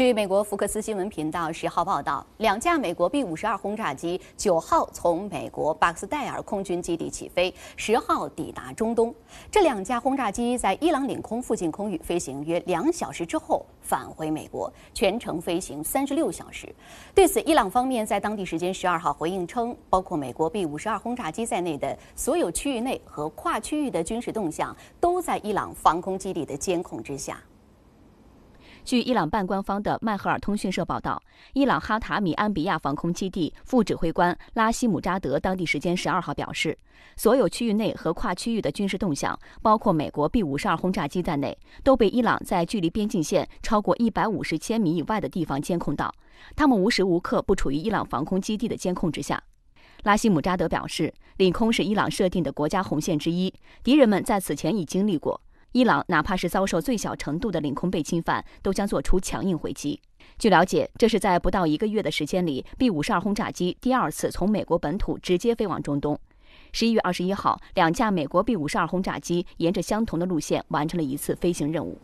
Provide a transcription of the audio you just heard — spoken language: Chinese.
据美国福克斯新闻频道十号报道，两架美国 B-52 轰炸机九号从美国巴克斯代尔空军基地起飞，十号抵达中东。这两架轰炸机在伊朗领空附近空域飞行约两小时之后返回美国，全程飞行三十六小时。对此，伊朗方面在当地时间十二号回应称，包括美国 B-52 轰炸机在内的所有区域内和跨区域的军事动向都在伊朗防空基地的监控之下。据伊朗半官方的迈赫尔通讯社报道，伊朗哈塔米安比亚防空基地副指挥官拉希姆扎德当地时间十二号表示，所有区域内和跨区域的军事动向，包括美国 B-52 轰炸机在内，都被伊朗在距离边境线超过一百五十千米以外的地方监控到。他们无时无刻不处于伊朗防空基地的监控之下。拉希姆扎德表示，领空是伊朗设定的国家红线之一，敌人们在此前已经历过。伊朗哪怕是遭受最小程度的领空被侵犯，都将做出强硬回击。据了解，这是在不到一个月的时间里，B-52 轰炸机第二次从美国本土直接飞往中东。十一月二十一号，两架美国 B-52 轰炸机沿着相同的路线完成了一次飞行任务。